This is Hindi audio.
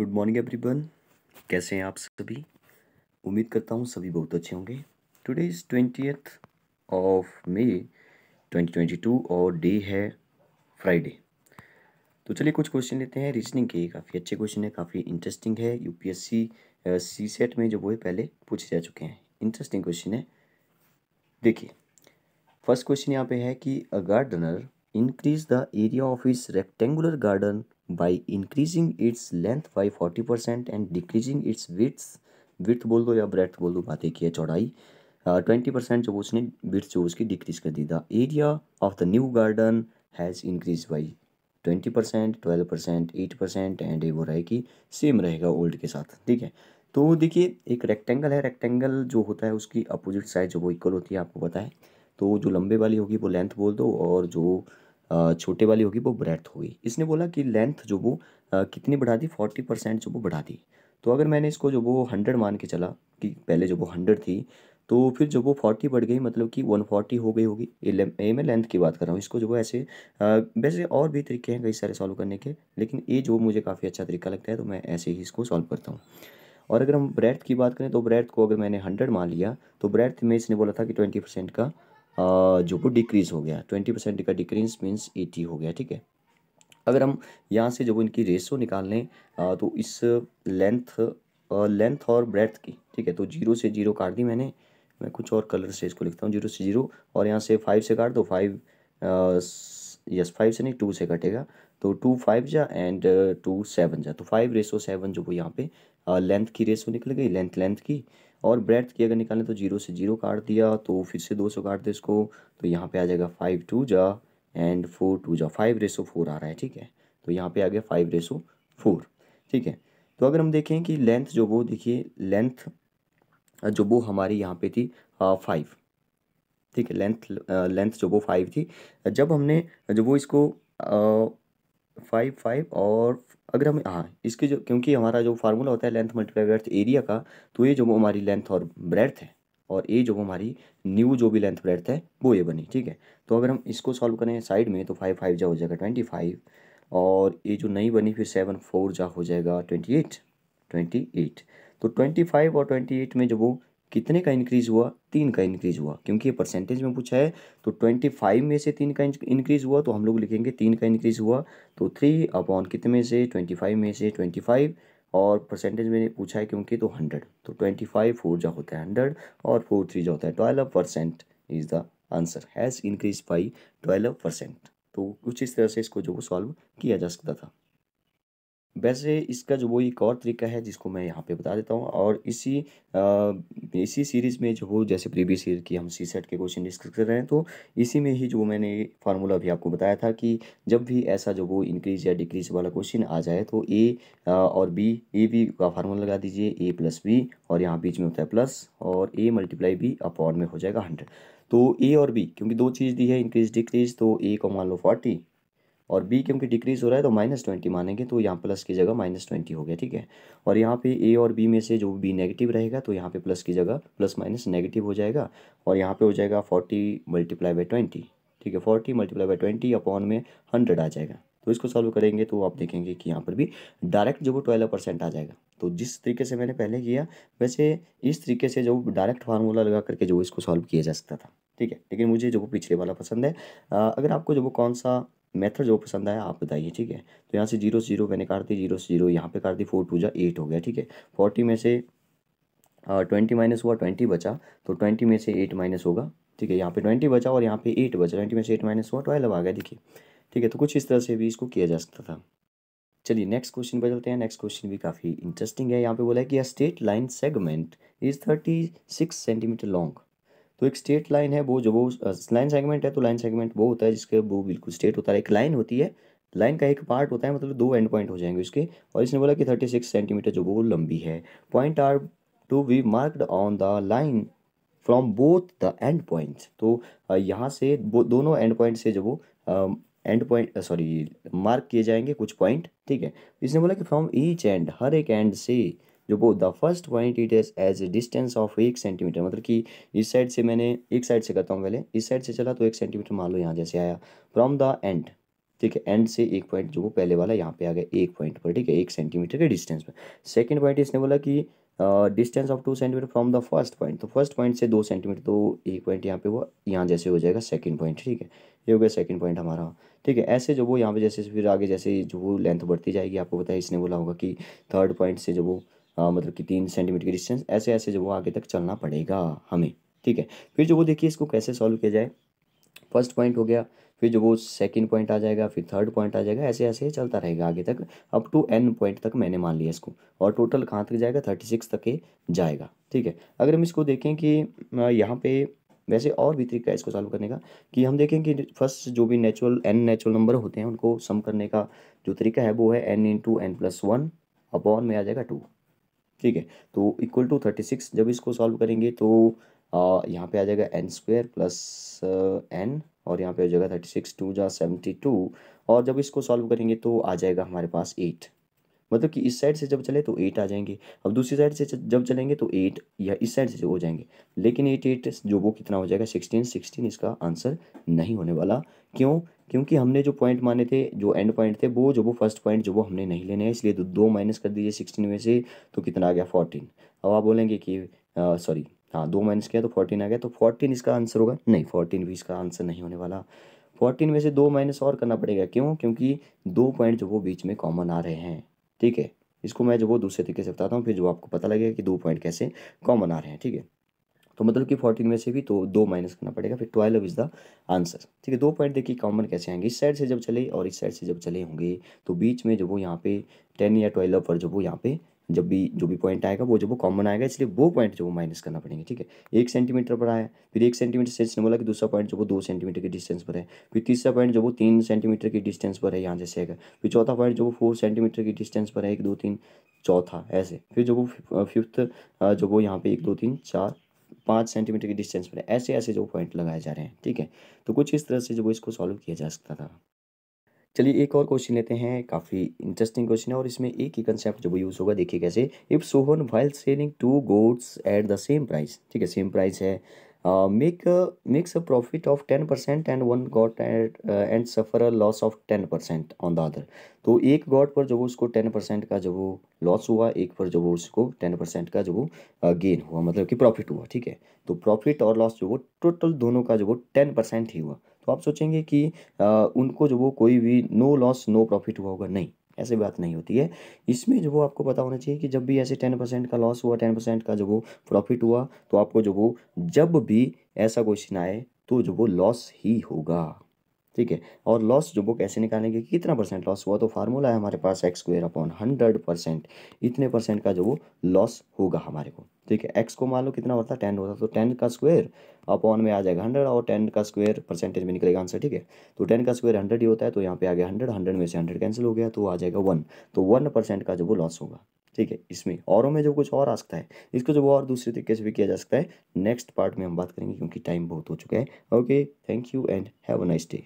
गुड मॉर्निंग एवरीवन कैसे हैं आप सभी उम्मीद करता हूँ सभी बहुत अच्छे होंगे today is twenty of May 2022 और डे है फ्राइडे तो चलिए कुछ क्वेश्चन लेते हैं रीजनिंग के काफ़ी अच्छे क्वेश्चन है काफ़ी इंटरेस्टिंग है यूपीएससी सी सेट में जो वो है पहले पूछे जा चुके हैं इंटरेस्टिंग क्वेश्चन है देखिए फर्स्ट क्वेश्चन यहाँ पे है कि a gardener increase the area of its rectangular garden by increasing its length by 40% and decreasing its width width बोल दो या ब्रेथ बोल दो बात की ही है चौड़ाई ट्वेंटी परसेंट जो उसने विथ जो उसकी डिक्रीज कर दी the area of the new garden has increase by twenty percent twelve percent eight percent and वो रहे कि सेम रहेगा ओल्ड के साथ ठीक है तो देखिए एक रेक्टेंगल है रेक्टेंगल जो होता है उसकी अपोजिट साइड जो वो इक्वल होती है आपको पता है तो जो लंबे वाली होगी वो लेंथ बोल दो और जो छोटे वाली होगी वो ब्रेथ होगी इसने बोला कि लेंथ जो वो कितनी बढ़ा दी फोर्टी परसेंट जो वो बढ़ा दी तो अगर मैंने इसको जो वो हंड्रेड मान के चला कि पहले जो वो हंड्रेड थी तो फिर जो वो फोर्टी बढ़ गई मतलब कि वन फोर्टी हो गई होगी ये मैं लेंथ की बात कर रहा हूँ इसको जो वो ऐसे वैसे और भी तरीके हैं कई सारे सॉल्व करने के लेकिन ये जो मुझे काफ़ी अच्छा तरीका लगता है तो मैं ऐसे ही इसको सॉल्व करता हूँ और अगर हम ब्रेथ की बात करें तो ब्रेथ को अगर मैंने हंड्रेड मान लिया तो ब्रेथ में इसने बोला था कि ट्वेंटी परसेंट का जो वो डिक्रीज़ हो गया ट्वेंटी परसेंट का डिक्रीज मीन्स एटी हो गया ठीक है अगर हम यहाँ से जब इनकी रेसो निकाल लें तो इस लेंथ लेंथ और ब्रेथ की ठीक है तो जीरो से जीरो काट दी मैंने मैं कुछ और कलर से इसको लिखता हूँ जीरो से जीरो और यहाँ से फाइव से काट दो फाइव यस फाइव से नहीं टू से कटेगा तो टू फाइव जा एंड टू सेवन जा तो फाइव रेसो सेवन जो वो यहाँ पे लेंथ की रेसो निकल गई लेंथ लेंथ की और ब्रेथ की अगर निकालें तो जीरो से जीरो काट दिया तो फिर से दो सौ काट दे इसको तो यहाँ पे आ जाएगा फाइव टू जा एंड फोर टू जा फाइव रेसो फोर आ रहा है ठीक है तो यहाँ पे आ गया फाइव रेसो फोर ठीक है तो अगर हम देखें कि लेंथ जो वो देखिए लेंथ जो वो हमारी यहाँ पे थी फाइव ठीक है लेंथ लेंथ जो वो फाइव थी जब हमने जो वो इसको फाइव फाइव और अगर हम हाँ इसके जो क्योंकि हमारा जो फार्मूला होता है लेंथ मल्टीप्लाई ब्रेथ एरिया का तो ये जो हमारी लेंथ और ब्रेथ है और ये जो हमारी न्यू जो भी लेंथ ब्रेथ है वो ये बनी ठीक है तो अगर हम इसको सॉल्व करें साइड में तो फाइव फाइव जा हो जाएगा ट्वेंटी फाइव और ये जो नई बनी फिर सेवन फोर जा हो जाएगा ट्वेंटी एट ट्वेंटी एट तो ट्वेंटी फाइव और ट्वेंटी एट में जो वो कितने का इंक्रीज़ हुआ तीन का इंक्रीज हुआ क्योंकि ये परसेंटेज में पूछा है तो ट्वेंटी फाइव में से तीन का इंक्रीज हुआ तो हम लोग लिखेंगे तीन का इंक्रीज हुआ तो थ्री अपॉन कितने में से ट्वेंटी फाइव में से ट्वेंटी फाइव और परसेंटेज में पूछा है क्योंकि तो हंड्रेड तो ट्वेंटी फाइव फोर जो होता है हंड्रेड और फोर थ्री जो होता है twelve percent is the answer has increase by twelve percent तो कुछ इस तरह से इसको जो सॉल्व किया जा सकता था वैसे इसका जो वो एक और तरीका है जिसको मैं यहाँ पे बता देता हूँ और इसी आ, इसी सीरीज़ में जो वो जैसे प्रीवियस ईयर की हम सी सेट के क्वेश्चन डिस्कस कर रहे हैं तो इसी में ही जो मैंने फार्मूला भी आपको बताया था कि जब भी ऐसा जो वो इंक्रीज या डिक्रीज वाला क्वेश्चन आ जाए तो ए और बी ए बी का फार्मूला लगा दीजिए ए प्लस बी और यहाँ बीच में होता है प्लस और ए मल्टीप्लाई बी अपॉन में हो जाएगा हंड्रेड तो ए और बी क्योंकि दो चीज़ दी है इंक्रीज डिक्रीज तो ए को मान लो फोर्टी और बी क्योंकि डिक्रीज़ हो रहा है तो माइनस ट्वेंटी मानेंगे तो यहाँ प्लस की जगह माइनस ट्वेंटी हो गया ठीक है और यहाँ पे ए और बी में से जो बी नेगेटिव रहेगा तो यहाँ पे प्लस की जगह प्लस माइनस नेगेटिव हो जाएगा और यहाँ पे हो जाएगा फोर्टी मल्टीप्लाई बाई ट्वेंटी ठीक है forty multiply by twenty upon में हंड्रेड आ जाएगा तो इसको सॉल्व करेंगे तो आप देखेंगे कि यहाँ पर भी डायरेक्ट जो वो ट्वेल्व परसेंट आ जाएगा तो जिस तरीके से मैंने पहले किया वैसे इस तरीके से जो डायरेक्ट फार्मूला लगा करके जो इसको सॉल्व किया जा सकता था ठीक है लेकिन मुझे जो वो पिछले वाला पसंद है आ, अगर आपको जो वो कौन सा मेथड जो पसंद आया आप बताइए ठीक है तो यहाँ से जीरो से जीरो मैंने काट दी जीरो से जीरो यहाँ पे काट दी फोर टू जा एट हो गया ठीक है फोर्टी में से ट्वेंटी माइनस हुआ ट्वेंटी बचा तो ट्वेंटी में से एट माइनस होगा ठीक है यहाँ पे ट्वेंटी बचा और यहाँ पे एट बचा ट्वेंटी में से एट माइनस हुआ ट्वेल्व आ गया देखिए ठीक है तो कुछ इस तरह से भी इसको किया जा सकता था चलिए नेक्स्ट क्वेश्चन पर चलते हैं नेक्स्ट क्वेश्चन भी काफ़ी इंटरेस्टिंग है यहाँ पे बोला है कि straight line segment is thirty six centimeter long तो एक स्टेट लाइन है वो जो वो लाइन सेगमेंट है तो लाइन सेगमेंट वो होता है जिसके वो बिल्कुल स्टेट होता है एक लाइन होती है लाइन का एक पार्ट होता है मतलब दो एंड पॉइंट हो जाएंगे उसके और इसने बोला कि थर्टी सिक्स सेंटीमीटर जो वो लंबी है point are to be marked on the line from both the end points तो यहाँ से दोनों एंड पॉइंट से जो वो एंड पॉइंट सॉरी मार्क किए जाएंगे कुछ पॉइंट ठीक है इसने बोला कि फ्रॉम ईच एंड हर एक एंड से जो वो the first point it is as a distance of एक सेंटीमीटर मतलब कि इस साइड से मैंने एक साइड से करता हूँ पहले इस साइड से चला तो एक सेंटीमीटर मान लो यहाँ जैसे आया फ्रॉम द एंड ठीक है एंड से एक पॉइंट जो वो पहले वाला यहाँ पे आ गया एक पॉइंट पर ठीक है एक सेंटीमीटर के डिस्टेंस पर सेकेंड पॉइंट इसने बोला कि distance of two centimeter from the first point तो फर्स्ट पॉइंट से दो सेंटीमीटर तो एक पॉइंट यहाँ पे वो यहाँ जैसे हो जाएगा सेकंड पॉइंट ठीक है ये हो गया सेकंड पॉइंट हमारा ठीक है ऐसे जो वो यहाँ पे जैसे फिर आगे जैसे जो वो लेंथ बढ़ती जाएगी आपको बताया इसने बोला होगा कि थर्ड पॉइंट से जो वो आ, मतलब कि तीन सेंटीमीटर की डिस्टेंस ऐसे ऐसे जो वो आगे तक चलना पड़ेगा हमें ठीक है फिर जो वो देखिए इसको कैसे सॉल्व किया जाए फर्स्ट पॉइंट हो गया फिर जो वो सेकंड पॉइंट आ जाएगा फिर थर्ड पॉइंट आ जाएगा ऐसे ऐसे चलता रहेगा आगे तक अप टू एन पॉइंट तक मैंने मान लिया इसको और टोटल कहाँ तक जाएगा थर्टी सिक्स तक जाएगा ठीक है अगर हम इसको देखें कि यहाँ पे वैसे और भी तरीका है इसको सॉल्व करने का कि हम देखें कि फर्स्ट जो भी नेचुरल एन नेचुरल नंबर होते हैं उनको सम करने का जो तरीका है वो है n into n plus one upon में आ जाएगा टू ठीक है तो इक्वल टू थर्टी सिक्स जब इसको सॉल्व करेंगे तो आ, यहाँ पे आ जाएगा एन स्क्वेयर प्लस एन और यहाँ पे हो जाएगा थर्टी सिक्स टू जहाँ सेवेंटी टू और जब इसको सॉल्व करेंगे तो आ जाएगा हमारे पास एट मतलब कि इस साइड से जब चले तो एट आ जाएंगे अब दूसरी साइड से जब चलेंगे तो एट या इस साइड से हो जाएंगे लेकिन एट एट जो वो कितना हो जाएगा सिक्सटीन सिक्सटीन इसका आंसर नहीं होने वाला क्यों क्योंकि हमने जो पॉइंट माने थे जो एंड पॉइंट थे वो जो वो फर्स्ट पॉइंट जो वो हमने नहीं लेने हैं इसलिए दो माइनस कर दीजिए सिक्सटीन में से तो कितना आ गया फोर्टीन अब आप बोलेंगे कि सॉरी हाँ दो माइनस किया तो फोर्टीन आ गया तो फोर्टीन इसका आंसर होगा नहीं फोर्टीन भी इसका आंसर नहीं होने वाला फोर्टीन में से दो माइनस और करना पड़ेगा क्यों क्योंकि दो पॉइंट जो वो बीच में कॉमन आ रहे हैं ठीक है इसको मैं जो वो दूसरे तरीके से बताता हूँ फिर जो आपको पता लगेगा कि दो पॉइंट कैसे कॉमन आ रहे हैं ठीक है तो मतलब कि फोर्टीन में से भी तो दो माइनस करना पड़ेगा फिर ट्वेल्व इज़ द आंसर ठीक है दो पॉइंट देखिए कॉमन कैसे आएंगे इस साइड से जब चले और इस साइड से जब चले होंगे तो बीच में जब वो यहाँ पे टेन या ट्वेल्व पर जब वो यहाँ पे जब भी जो भी पॉइंट आएगा वो जब वो कॉमन आएगा इसलिए वो पॉइंट जो वो माइनस करना पड़ेंगे ठीक है एक सेंटीमीटर पर आया फिर एक सेंटीमीटर से इसने बोला कि दूसरा पॉइंट जो वो दो सेंटीमीटर की डिस्टेंस पर है फिर तीसरा पॉइंट जो वो तीन सेंटीमीटर की डिस्टेंस पर है यहाँ जैसे आएगा फिर चौथा पॉइंट जो वो फोर सेंटीमीटर की डिस्टेंस पर है एक दो तीन चौथा ऐसे फिर जो वो फिफ्थ जो वो यहाँ पे एक दो तीन चार पाँच सेंटीमीटर की डिस्टेंस पर ऐसे ऐसे जो पॉइंट लगाए जा रहे हैं ठीक है तो कुछ इस तरह से जो वो इसको सॉल्व किया जा सकता था चलिए एक और क्वेश्चन लेते हैं काफ़ी इंटरेस्टिंग क्वेश्चन है और इसमें एक ही कंसेप्ट जब यूज़ होगा देखिए कैसे if Sohan while selling two goods at the same price ठीक है सेम प्राइस है make uh, make a makes a profit of 10% and one got and uh, and suffer a loss of 10% on the तो एक गॉड पर जो उसको टेन परसेंट का जो वो लॉस हुआ एक पर जो उसको टेन परसेंट का जब वो गेन uh, हुआ मतलब कि प्रॉफिट हुआ ठीक है तो प्रॉफिट और लॉस जो वो टोटल दोनों का जो वो टेन परसेंट ही हुआ तो आप सोचेंगे कि आ, uh, उनको जो वो कोई भी नो लॉस नो प्रॉफिट हुआ होगा नहीं ऐसी बात नहीं होती है इसमें जो वो आपको पता होना चाहिए कि जब भी ऐसे टेन परसेंट का लॉस हुआ टेन परसेंट का जो वो प्रॉफिट हुआ तो आपको जो वो जब भी ऐसा क्वेश्चन आए तो जो वो लॉस ही होगा ठीक है और लॉस जो वो कैसे निकालेंगे कि कितना परसेंट लॉस हुआ तो फार्मूला है हमारे पास x square upon hundred percent इतने परसेंट का जो वो लॉस होगा हमारे को ठीक है एक्स को मान लो कितना होता है टेन होता तो टेन का स्क्वेयर अपॉन में आ जाएगा हंड्रेड और टेन का स्क्वेयर परसेंटेज में निकलेगा आंसर ठीक है तो टेन का स्क्वेयर हंड्रेड ही होता है तो यहाँ पे आ गया हंड्रेड हंड्रेड में से हंड्रेड कैंसिल हो गया तो आ जाएगा वन तो वन परसेंट का जो वो लॉस होगा ठीक है इसमें औरों में जो कुछ और आ सकता है इसको जो और दूसरे तरीके से भी किया जा सकता है नेक्स्ट पार्ट में हम बात करेंगे क्योंकि टाइम बहुत हो चुका है okay thank you and have a nice day